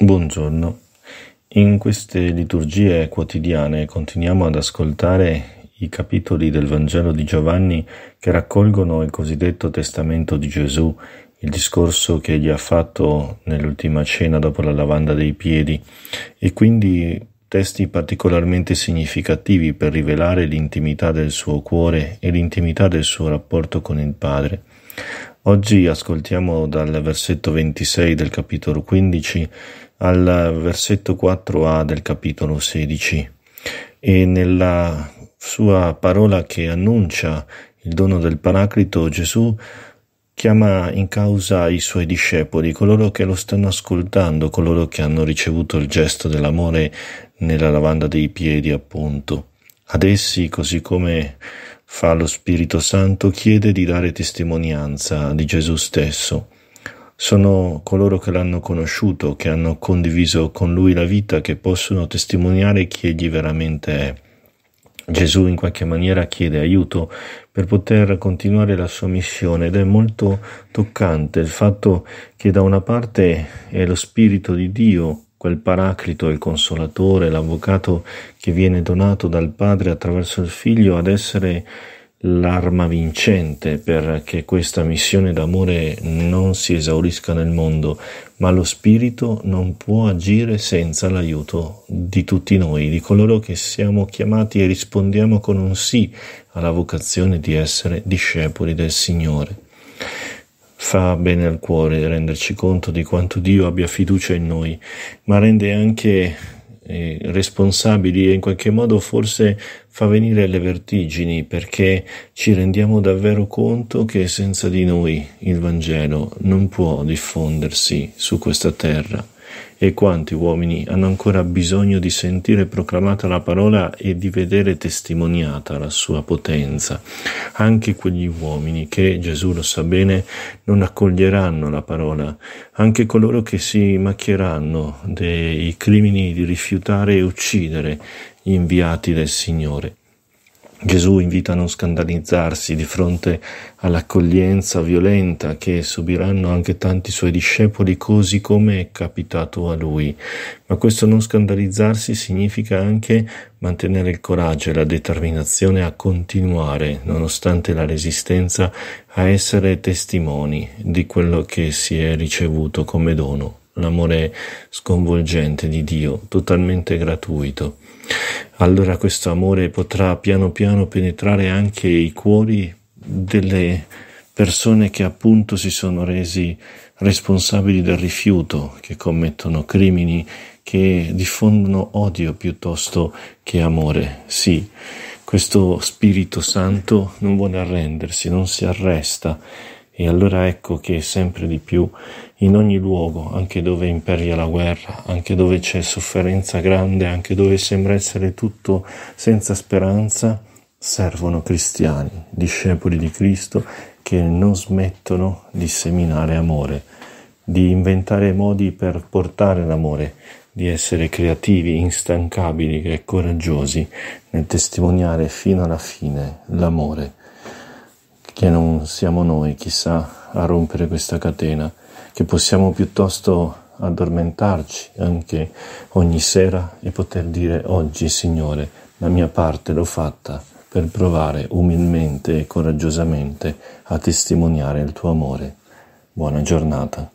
Buongiorno. In queste liturgie quotidiane continuiamo ad ascoltare i capitoli del Vangelo di Giovanni che raccolgono il cosiddetto testamento di Gesù, il discorso che egli ha fatto nell'ultima cena dopo la lavanda dei piedi e quindi testi particolarmente significativi per rivelare l'intimità del suo cuore e l'intimità del suo rapporto con il Padre. Oggi ascoltiamo dal versetto 26 del capitolo 15 al versetto 4a del capitolo 16 e nella sua parola che annuncia il dono del Paraclito Gesù chiama in causa i suoi discepoli, coloro che lo stanno ascoltando, coloro che hanno ricevuto il gesto dell'amore nella lavanda dei piedi, appunto. Ad essi, così come fa lo Spirito Santo, chiede di dare testimonianza di Gesù stesso. Sono coloro che l'hanno conosciuto, che hanno condiviso con lui la vita, che possono testimoniare chi egli veramente è. Gesù in qualche maniera chiede aiuto per poter continuare la sua missione ed è molto toccante il fatto che da una parte è lo Spirito di Dio, quel Paraclito, il Consolatore, l'Avvocato che viene donato dal Padre attraverso il Figlio ad essere l'arma vincente perché questa missione d'amore non si esaurisca nel mondo, ma lo Spirito non può agire senza l'aiuto di tutti noi, di coloro che siamo chiamati e rispondiamo con un sì alla vocazione di essere discepoli del Signore. Fa bene al cuore renderci conto di quanto Dio abbia fiducia in noi, ma rende anche eh, responsabili e in qualche modo forse fa venire le vertigini perché ci rendiamo davvero conto che senza di noi il Vangelo non può diffondersi su questa terra. E quanti uomini hanno ancora bisogno di sentire proclamata la parola e di vedere testimoniata la sua potenza. Anche quegli uomini che, Gesù lo sa bene, non accoglieranno la parola, anche coloro che si macchieranno dei crimini di rifiutare e uccidere gli inviati del Signore. Gesù invita a non scandalizzarsi di fronte all'accoglienza violenta che subiranno anche tanti suoi discepoli così come è capitato a lui. Ma questo non scandalizzarsi significa anche mantenere il coraggio e la determinazione a continuare, nonostante la resistenza, a essere testimoni di quello che si è ricevuto come dono, l'amore sconvolgente di Dio, totalmente gratuito allora questo amore potrà piano piano penetrare anche i cuori delle persone che appunto si sono resi responsabili del rifiuto, che commettono crimini, che diffondono odio piuttosto che amore. Sì, questo Spirito Santo non vuole arrendersi, non si arresta e allora ecco che sempre di più, in ogni luogo, anche dove imperia la guerra, anche dove c'è sofferenza grande, anche dove sembra essere tutto senza speranza, servono cristiani, discepoli di Cristo, che non smettono di seminare amore, di inventare modi per portare l'amore, di essere creativi, instancabili e coraggiosi nel testimoniare fino alla fine l'amore che non siamo noi, chissà, a rompere questa catena, che possiamo piuttosto addormentarci anche ogni sera e poter dire oggi, Signore, la mia parte l'ho fatta per provare umilmente e coraggiosamente a testimoniare il tuo amore. Buona giornata.